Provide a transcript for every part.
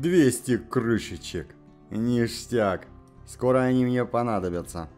200 крышечек. Ништяк. Скоро они мне понадобятся.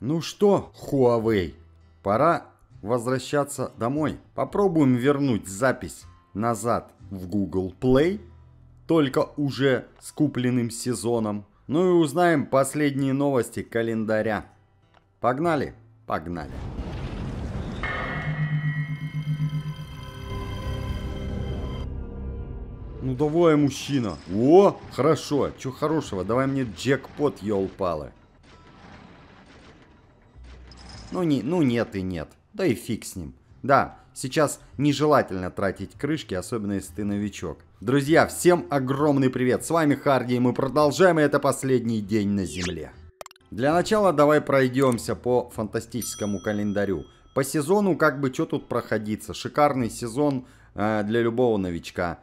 Ну что, Huawei, пора возвращаться домой. Попробуем вернуть запись назад в Google Play, только уже с купленным сезоном. Ну и узнаем последние новости календаря. Погнали, погнали. Ну давай, мужчина. О, хорошо. Чего хорошего? Давай мне джекпот, елпалы. Ну, не, ну нет и нет. Да и фиг с ним. Да, сейчас нежелательно тратить крышки, особенно если ты новичок. Друзья, всем огромный привет. С вами Харди, и мы продолжаем, и это последний день на Земле. Для начала давай пройдемся по фантастическому календарю. По сезону как бы что тут проходиться. Шикарный сезон э, для любого новичка.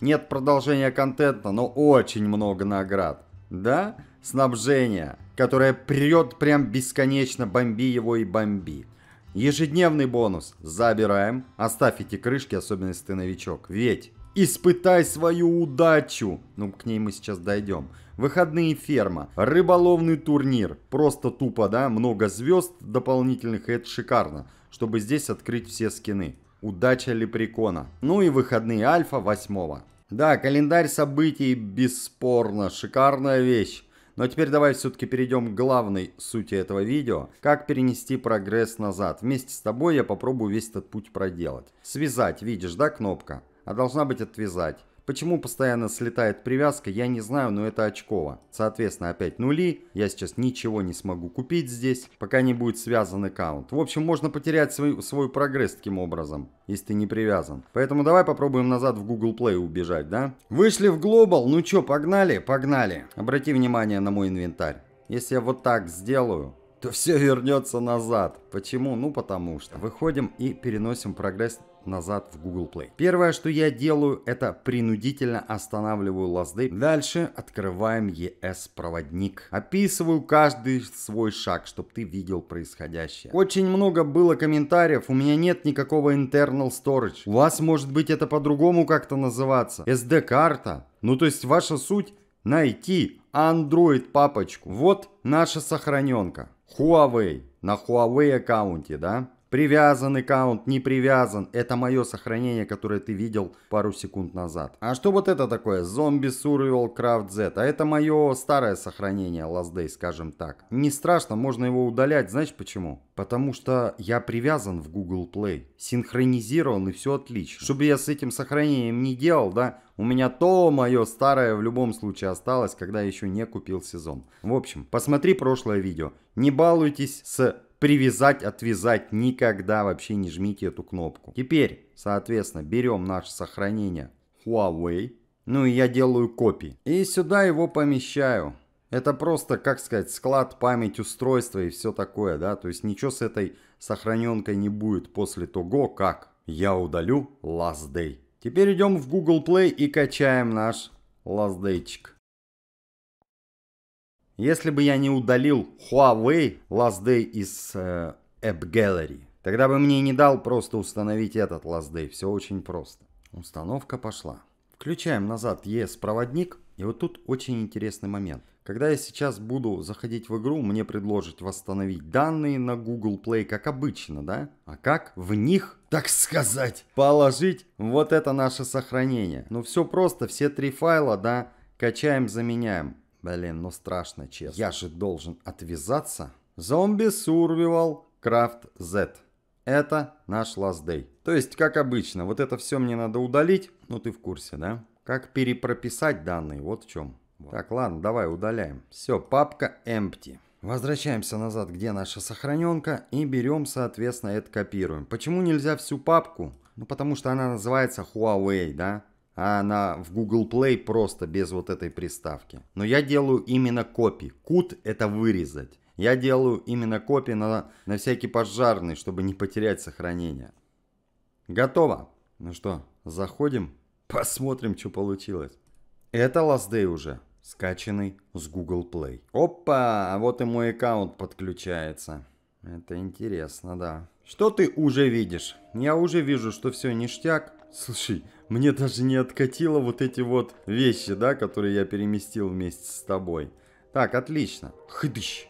Нет продолжения контента, но очень много наград. Да? Снабжение, которое прет прям бесконечно, бомби его и бомби. Ежедневный бонус. Забираем. Оставь эти крышки, особенно если ты новичок. Ведь испытай свою удачу. Ну, к ней мы сейчас дойдем. Выходные ферма, рыболовный турнир. Просто тупо, да? Много звезд дополнительных, и это шикарно. Чтобы здесь открыть все скины. Удача Лепрекона. Ну и выходные Альфа 8. Да, календарь событий бесспорно шикарная вещь. Но теперь давай все-таки перейдем к главной сути этого видео. Как перенести прогресс назад. Вместе с тобой я попробую весь этот путь проделать. Связать, видишь, да, кнопка? А должна быть отвязать. Почему постоянно слетает привязка, я не знаю, но это очково. Соответственно, опять нули. Я сейчас ничего не смогу купить здесь, пока не будет связан аккаунт. В общем, можно потерять свой, свой прогресс таким образом, если ты не привязан. Поэтому давай попробуем назад в Google Play убежать, да? Вышли в Global. Ну чё, погнали? Погнали. Обрати внимание на мой инвентарь. Если я вот так сделаю, то все вернется назад. Почему? Ну потому что. Выходим и переносим прогресс назад в Google Play. Первое, что я делаю, это принудительно останавливаю лазды. Дальше открываем ES-проводник. Описываю каждый свой шаг, чтобы ты видел происходящее. Очень много было комментариев, у меня нет никакого internal storage. У вас может быть это по-другому как-то называться. SD-карта. Ну то есть ваша суть найти Android папочку. Вот наша сохраненка. Huawei. На Huawei аккаунте, да? Привязан аккаунт, не привязан. Это мое сохранение, которое ты видел пару секунд назад. А что вот это такое? Зомби Survival Craft Z. А это мое старое сохранение Last Day, скажем так. Не страшно, можно его удалять. Знаешь почему? Потому что я привязан в Google Play. Синхронизирован и все отлично. Чтобы я с этим сохранением не делал, да, у меня то мое старое в любом случае осталось, когда еще не купил сезон. В общем, посмотри прошлое видео. Не балуйтесь с привязать, отвязать. Никогда вообще не жмите эту кнопку. Теперь, соответственно, берем наше сохранение Huawei. Ну и я делаю копии. И сюда его помещаю. Это просто, как сказать, склад, память устройства и все такое, да. То есть ничего с этой сохраненкой не будет после того, как я удалю Last Day. Теперь идем в Google Play и качаем наш Last лаздейчик. Если бы я не удалил Huawei Last Day из э, App Gallery, тогда бы мне не дал просто установить этот Last Day. Все очень просто. Установка пошла. Включаем назад ES-проводник. И вот тут очень интересный момент. Когда я сейчас буду заходить в игру, мне предложат восстановить данные на Google Play, как обычно, да? А как в них, так сказать, положить вот это наше сохранение? Ну все просто, все три файла, да, качаем, заменяем. Блин, ну страшно, честно. Я же должен отвязаться. Зомби Survival Craft Z. Это наш last day. То есть, как обычно, вот это все мне надо удалить. Ну, ты в курсе, да? Как перепрописать данные, вот в чем. Вот. Так, ладно, давай удаляем. Все, папка empty. Возвращаемся назад, где наша сохраненка, и берем, соответственно, это копируем. Почему нельзя всю папку? Ну, потому что она называется Huawei, да? а она в Google Play просто без вот этой приставки. Но я делаю именно копии. Кут это вырезать. Я делаю именно копии на, на всякий пожарный, чтобы не потерять сохранение. Готово. Ну что, заходим, посмотрим, что получилось. Это Last Day уже, скачанный с Google Play. Опа, а вот и мой аккаунт подключается. Это интересно, да. Что ты уже видишь? Я уже вижу, что все ништяк. Слушай, мне даже не откатило вот эти вот вещи, да, которые я переместил вместе с тобой. Так, отлично. Хыдыщ.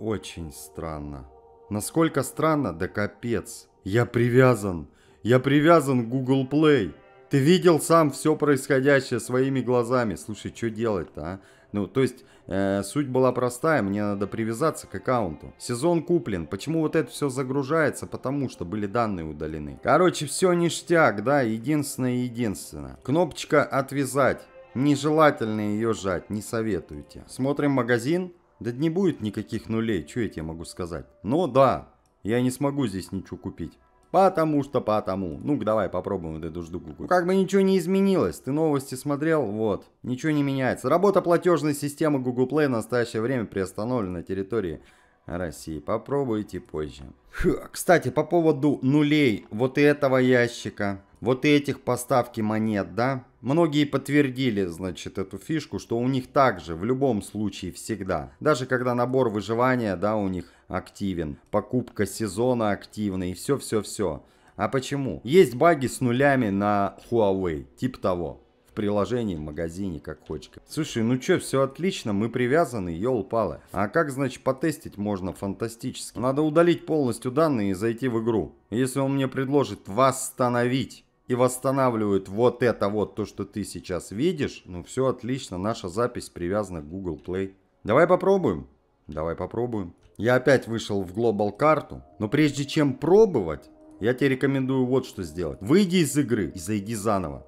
Очень странно. Насколько странно? Да капец. Я привязан. Я привязан к Google Play. Ты видел сам все происходящее своими глазами. Слушай, что делать-то, а? Ну, то есть, э, суть была простая, мне надо привязаться к аккаунту. Сезон куплен. Почему вот это все загружается? Потому что были данные удалены. Короче, все ништяк, да, единственное-единственное. Кнопочка «Отвязать». Нежелательно ее жать, не советуйте. Смотрим магазин. Да не будет никаких нулей, что я тебе могу сказать. Но да, я не смогу здесь ничего купить. Потому что потому. Ну-ка, давай попробуем вот эту ждуку. Ну, как бы ничего не изменилось. Ты новости смотрел? Вот. Ничего не меняется. Работа платежной системы Google Play в настоящее время приостановлена на территории России. Попробуйте позже. Фу, кстати, по поводу нулей вот этого ящика, вот этих поставки монет, да? Многие подтвердили, значит, эту фишку, что у них также в любом случае всегда. Даже когда набор выживания, да, у них активен, покупка сезона активна и все-все-все. А почему? Есть баги с нулями на Huawei, тип того. В приложении, в магазине, как хочешь. Слушай, ну чё, все отлично, мы привязаны, ёл-палы. А как, значит, потестить можно фантастически? Надо удалить полностью данные и зайти в игру. Если он мне предложит восстановить и восстанавливают вот это вот, то, что ты сейчас видишь, ну все отлично, наша запись привязана к Google Play. Давай попробуем. Давай попробуем. Я опять вышел в глобал карту, но прежде чем пробовать, я тебе рекомендую вот что сделать. Выйди из игры и зайди заново.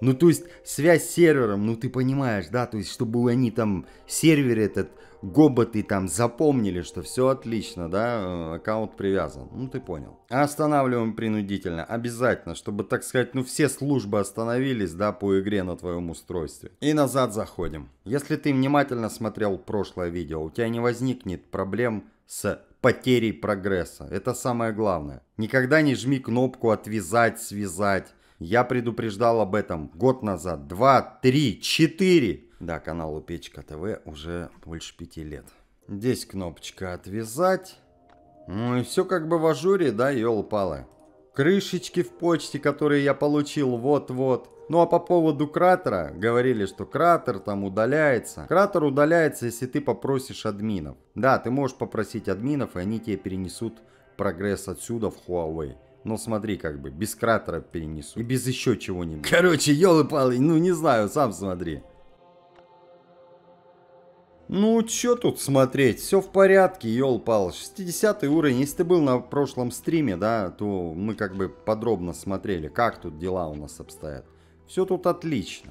Ну, то есть, связь с сервером, ну, ты понимаешь, да, то есть, чтобы они там, сервер этот, гоботы там запомнили, что все отлично, да, э, аккаунт привязан. Ну, ты понял. Останавливаем принудительно, обязательно, чтобы, так сказать, ну, все службы остановились, да, по игре на твоем устройстве. И назад заходим. Если ты внимательно смотрел прошлое видео, у тебя не возникнет проблем с потерей прогресса. Это самое главное. Никогда не жми кнопку «Отвязать», «Связать». Я предупреждал об этом год назад. Два, три, четыре. Да, каналу Печка ТВ уже больше пяти лет. Здесь кнопочка «Отвязать». Ну и все как бы в ажуре, да, елы-палы. Крышечки в почте, которые я получил вот-вот. Ну а по поводу кратера, говорили, что кратер там удаляется. Кратер удаляется, если ты попросишь админов. Да, ты можешь попросить админов, и они тебе перенесут прогресс отсюда в Huawei. Ну смотри, как бы, без кратера перенесу. И без еще чего-нибудь. Короче, елы-палы, ну не знаю, сам смотри. Ну, чё тут смотреть, все в порядке, ёл пал. 60 уровень, если ты был на прошлом стриме, да, то мы как бы подробно смотрели, как тут дела у нас обстоят. Все тут отлично.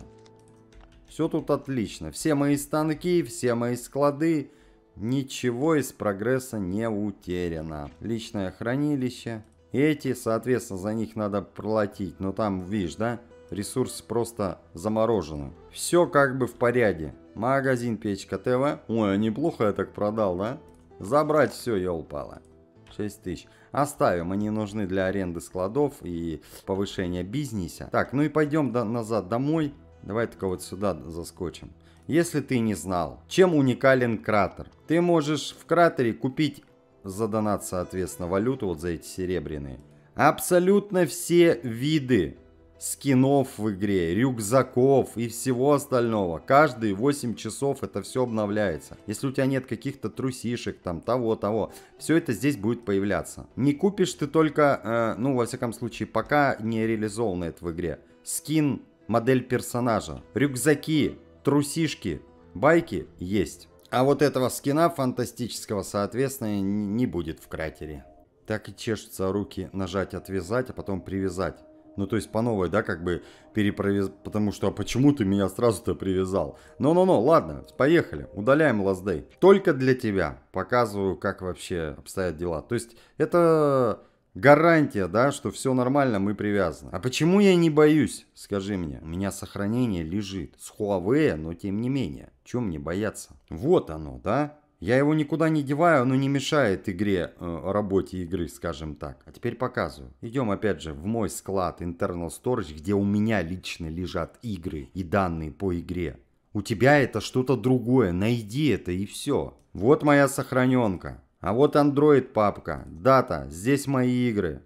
Все тут отлично. Все мои станки, все мои склады, ничего из прогресса не утеряно. Личное хранилище, эти, соответственно, за них надо платить. Но там, видишь, да, ресурсы просто заморожены. Все как бы в порядке. Магазин Печка ТВ. Ой, а неплохо я так продал, да? Забрать все, я упала. 6 тысяч. Оставим, они нужны для аренды складов и повышения бизнеса. Так, ну и пойдем до назад домой. Давай только вот сюда заскочим. Если ты не знал, чем уникален кратер, ты можешь в кратере купить за донат соответственно, валюту вот за эти серебряные. Абсолютно все виды скинов в игре, рюкзаков и всего остального. Каждые 8 часов это все обновляется. Если у тебя нет каких-то трусишек, там того-того, все это здесь будет появляться. Не купишь ты только, э, ну, во всяком случае, пока не реализовано это в игре. Скин, модель персонажа, рюкзаки, трусишки, байки есть. А вот этого скина фантастического, соответственно, не будет в кратере. Так и чешутся руки нажать отвязать, а потом привязать. Ну, то есть по новой, да, как бы перепровяз... Потому что, а почему ты меня сразу-то привязал? Ну-ну-ну, ладно, поехали, удаляем Last Только для тебя показываю, как вообще обстоят дела. То есть это Гарантия, да, что все нормально, мы привязаны. А почему я не боюсь? Скажи мне. У меня сохранение лежит. С Huawei, но тем не менее. Чем мне бояться? Вот оно, да? Я его никуда не деваю, но не мешает игре, э, работе игры, скажем так. А теперь показываю. Идем опять же в мой склад Internal Storage, где у меня лично лежат игры и данные по игре. У тебя это что-то другое, найди это и все. Вот моя сохраненка. А вот Android папка. Дата. Здесь мои игры.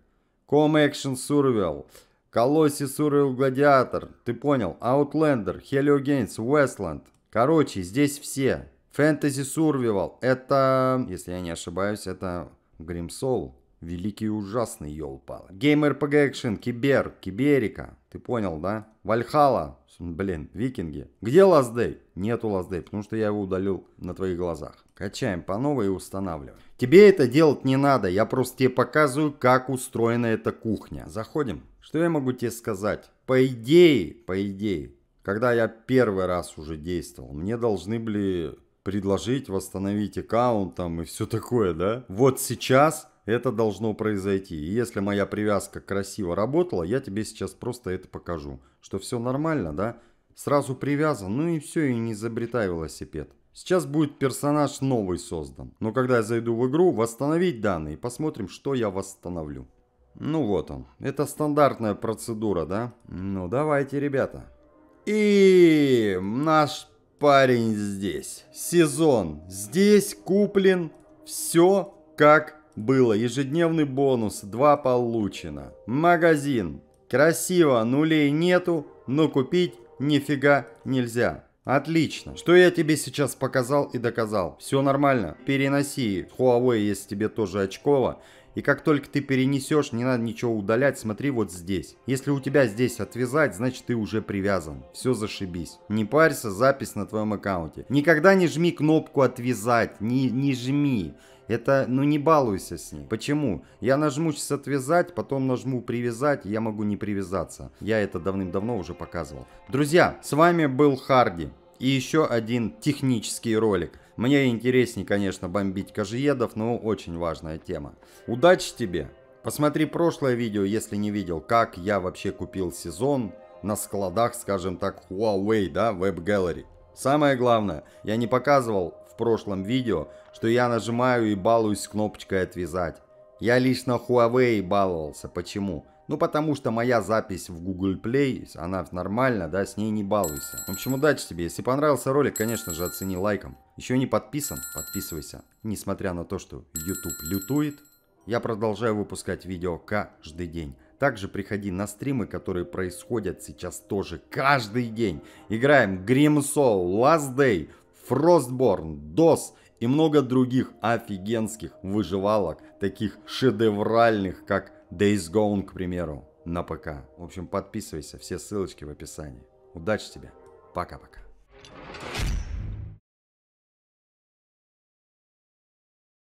Com Action Survival. Colossus Survival Gladiator. Ты понял. Outlander. Helio Games. Westland. Короче, здесь все. Fantasy Survival. Это, если я не ошибаюсь, это Grim Soul. Великий и ужасный, ёлпал. Game RPG Action. Кибер, Киберика. Ты понял, да? Вальхала. Блин, викинги. Где Day? Нету Day, потому что я его удалил на твоих глазах. Качаем по новой и устанавливаем. Тебе это делать не надо, я просто тебе показываю, как устроена эта кухня. Заходим. Что я могу тебе сказать? По идее, по идее, когда я первый раз уже действовал, мне должны были предложить восстановить аккаунт там и все такое, да? Вот сейчас это должно произойти. И если моя привязка красиво работала, я тебе сейчас просто это покажу. Что все нормально, да? Сразу привязан, ну и все, и не изобретай велосипед. Сейчас будет персонаж новый создан. Но когда я зайду в игру, восстановить данные. Посмотрим, что я восстановлю. Ну вот он. Это стандартная процедура, да? Ну давайте, ребята. И наш парень здесь. Сезон здесь куплен. Все как было. Ежедневный бонус два получено. Магазин. Красиво, нулей нету, но купить нифига нельзя. Отлично. Что я тебе сейчас показал и доказал? Все нормально. Переноси. Huawei, если тебе тоже очково. И как только ты перенесешь, не надо ничего удалять, смотри вот здесь. Если у тебя здесь отвязать, значит ты уже привязан. Все зашибись. Не парься, запись на твоем аккаунте. Никогда не жми кнопку отвязать, не, не жми. Это, ну не балуйся с ней. Почему? Я нажму сейчас отвязать, потом нажму привязать, я могу не привязаться. Я это давным-давно уже показывал. Друзья, с вами был Харди. И еще один технический ролик. Мне интереснее, конечно, бомбить кожиедов, но очень важная тема. Удачи тебе! Посмотри прошлое видео, если не видел, как я вообще купил сезон на складах, скажем так, Huawei, да, веб Gallery. Самое главное, я не показывал в прошлом видео, что я нажимаю и балуюсь кнопочкой «Отвязать». Я лишь на Huawei баловался. Почему? Ну, потому что моя запись в Google Play, она нормально, да, с ней не балуйся. В общем, удачи тебе. Если понравился ролик, конечно же, оцени лайком. Еще не подписан? Подписывайся. Несмотря на то, что YouTube лютует, я продолжаю выпускать видео каждый день. Также приходи на стримы, которые происходят сейчас тоже каждый день. Играем Grim Soul, Last Day, Frostborn, DOS и много других офигенских выживалок, таких шедевральных, как Days Gone, к примеру, на ПК. В общем, подписывайся, все ссылочки в описании. Удачи тебе, пока-пока.